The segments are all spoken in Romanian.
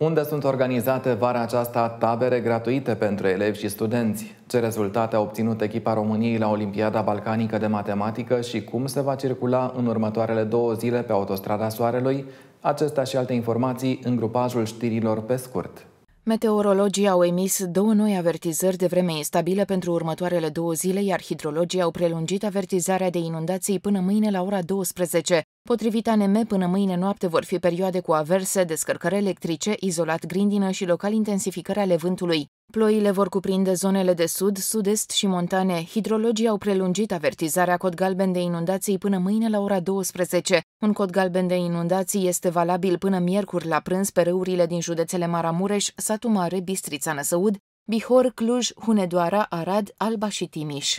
Unde sunt organizate vara aceasta tabere gratuite pentru elevi și studenți? Ce rezultate a obținut echipa României la Olimpiada Balcanică de Matematică și cum se va circula în următoarele două zile pe autostrada Soarelui? Acestea și alte informații în grupajul știrilor pe scurt. Meteorologii au emis două noi avertizări de vreme instabilă pentru următoarele două zile, iar hidrologii au prelungit avertizarea de inundații până mâine la ora 12. Potrivit ANM, până mâine noapte vor fi perioade cu averse, descărcări electrice, izolat grindină și local intensificări ale vântului. Ploile vor cuprinde zonele de sud, sud-est și montane. Hidrologii au prelungit avertizarea cod galben de inundații până mâine la ora 12. Un cod galben de inundații este valabil până miercuri la prânz pe râurile din județele Maramureș, Satu Mare, Bistrița Năsăud, Bihor, Cluj, Hunedoara, Arad, Alba și Timiș.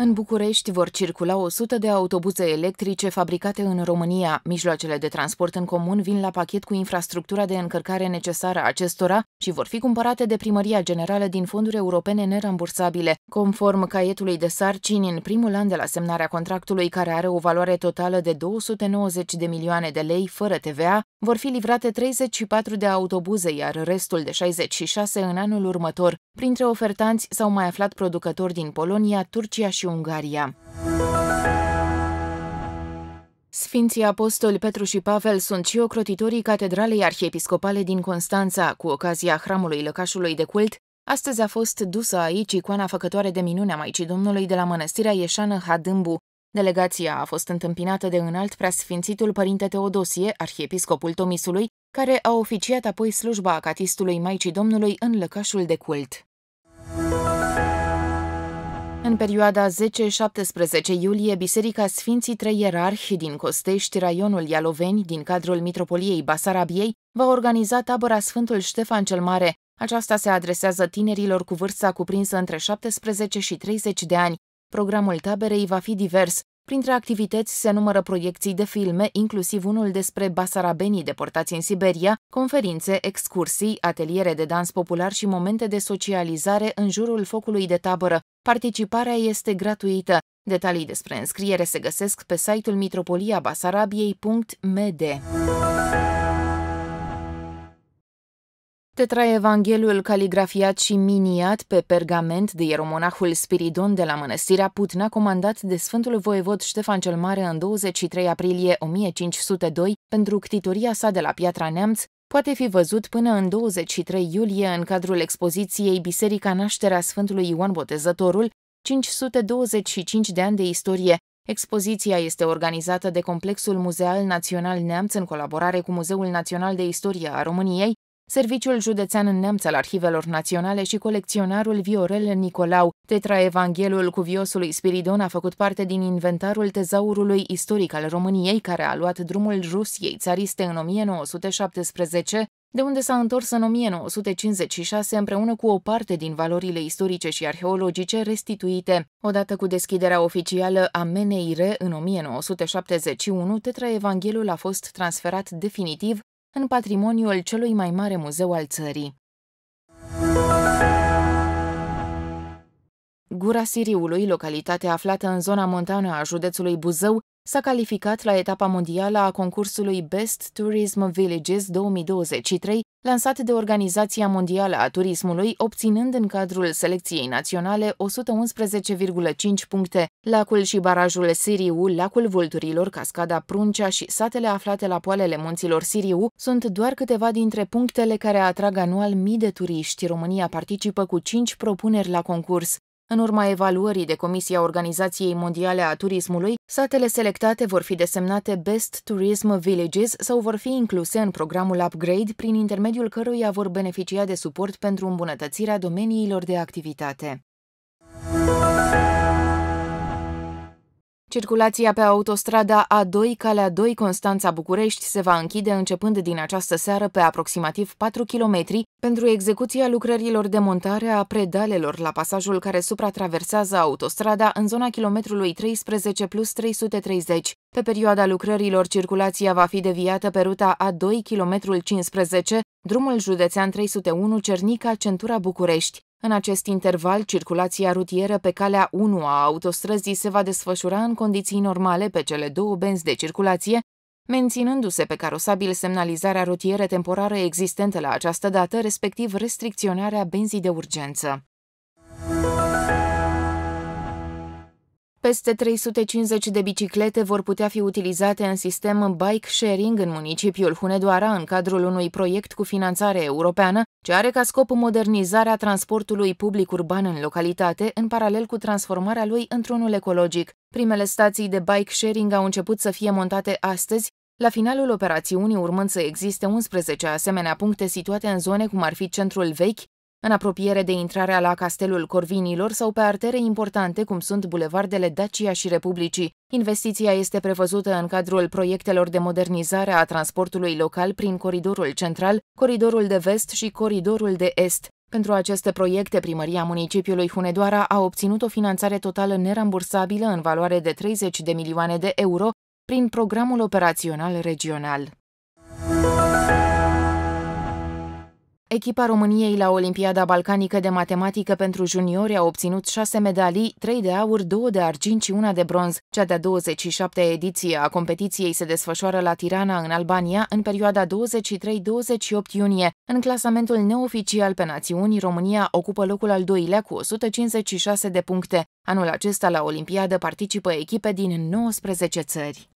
În București vor circula 100 de autobuze electrice fabricate în România. Mijloacele de transport în comun vin la pachet cu infrastructura de încărcare necesară acestora și vor fi cumpărate de Primăria Generală din fonduri europene nerambursabile, conform caietului de sarcini în primul an de la semnarea contractului, care are o valoare totală de 290 de milioane de lei fără TVA, vor fi livrate 34 de autobuze, iar restul de 66 în anul următor. Printre ofertanți s-au mai aflat producători din Polonia, Turcia și Ungaria. Sfinții Apostoli Petru și Pavel sunt și ocrotitorii Catedralei Arhiepiscopale din Constanța, cu ocazia hramului lăcașului de cult. Astăzi a fost dusă aici icoana făcătoare de minune a Maicii Domnului de la mănăstirea Ieșană Hadâmbu, Delegația a fost întâmpinată de înalt preasfințitul părinte Teodosie, arhiepiscopul Tomisului, care a oficiat apoi slujba acatistului Maicii Domnului în lăcașul de cult. În perioada 10-17 iulie, Biserica Sfinții Trei Ierarhi din Costești, raionul Ialoveni, din cadrul Mitropoliei Basarabiei, va organiza tabăra Sfântul Ștefan cel Mare. Aceasta se adresează tinerilor cu vârsta cuprinsă între 17 și 30 de ani, Programul taberei va fi divers. Printre activități se numără proiecții de filme, inclusiv unul despre basarabenii deportați în Siberia, conferințe, excursii, ateliere de dans popular și momente de socializare în jurul focului de tabără. Participarea este gratuită. Detalii despre înscriere se găsesc pe site-ul mitropoliabasarabiei.md. Tetraevangheliul caligrafiat și miniat pe pergament de ieromonahul Spiridon de la Mănăstirea Putna, comandat de Sfântul Voievod Ștefan cel Mare în 23 aprilie 1502 pentru ctitoria sa de la Piatra Neamț, poate fi văzut până în 23 iulie în cadrul expoziției Biserica Nașterea Sfântului Ioan Botezătorul, 525 de ani de istorie. Expoziția este organizată de Complexul Muzeal Național Neamț în colaborare cu Muzeul Național de Istorie a României, Serviciul Județean în Neamț al Arhivelor Naționale și colecționarul Viorel Nicolau, tetraevanghelul cuviosului Spiridon a făcut parte din inventarul tezaurului istoric al României, care a luat drumul Rusiei țariste în 1917, de unde s-a întors în 1956 împreună cu o parte din valorile istorice și arheologice restituite. Odată cu deschiderea oficială a MNIR în 1971, tetraevanghelul a fost transferat definitiv în patrimoniul celui mai mare muzeu al țării. Gura Siriului, localitate aflată în zona montană a județului Buzău, s-a calificat la etapa mondială a concursului Best Tourism Villages 2023, lansat de Organizația Mondială a Turismului, obținând în cadrul selecției naționale 111,5 puncte. Lacul și barajul Siriu, Lacul Vulturilor, Cascada Pruncea și satele aflate la poalele munților Siriu sunt doar câteva dintre punctele care atrag anual mii de turiști. România participă cu 5 propuneri la concurs. În urma evaluării de Comisia Organizației Mondiale a Turismului, satele selectate vor fi desemnate Best Tourism Villages sau vor fi incluse în programul Upgrade, prin intermediul căruia vor beneficia de suport pentru îmbunătățirea domeniilor de activitate. Circulația pe autostrada A2, calea 2 Constanța-București, se va închide începând din această seară pe aproximativ 4 km pentru execuția lucrărilor de montare a predalelor la pasajul care supratraversează autostrada în zona kilometrului 13 plus 330. Pe perioada lucrărilor, circulația va fi deviată pe ruta A2, kilometrul 15, drumul județean 301 Cernica, centura București. În acest interval, circulația rutieră pe calea 1 a autostrăzii se va desfășura în condiții normale pe cele două benzi de circulație, menținându-se pe carosabil semnalizarea rutieră temporară existentă la această dată, respectiv restricționarea benzii de urgență. Peste 350 de biciclete vor putea fi utilizate în sistem bike sharing în municipiul Hunedoara în cadrul unui proiect cu finanțare europeană, ce are ca scop modernizarea transportului public urban în localitate, în paralel cu transformarea lui într-unul ecologic. Primele stații de bike sharing au început să fie montate astăzi, la finalul operațiunii urmând să existe 11 asemenea puncte situate în zone cum ar fi centrul vechi, în apropiere de intrarea la Castelul Corvinilor sau pe artere importante cum sunt bulevardele Dacia și Republicii, investiția este prevăzută în cadrul proiectelor de modernizare a transportului local prin Coridorul Central, Coridorul de Vest și Coridorul de Est. Pentru aceste proiecte, primăria municipiului Hunedoara a obținut o finanțare totală nerambursabilă în valoare de 30 de milioane de euro prin programul operațional regional. Echipa României la Olimpiada Balcanică de Matematică pentru juniori a obținut șase medalii, trei de aur, două de argint și una de bronz. Cea de-a 27-a ediție a competiției se desfășoară la Tirana, în Albania, în perioada 23-28 iunie. În clasamentul neoficial pe națiuni, România ocupă locul al doilea cu 156 de puncte. Anul acesta la Olimpiadă participă echipe din 19 țări.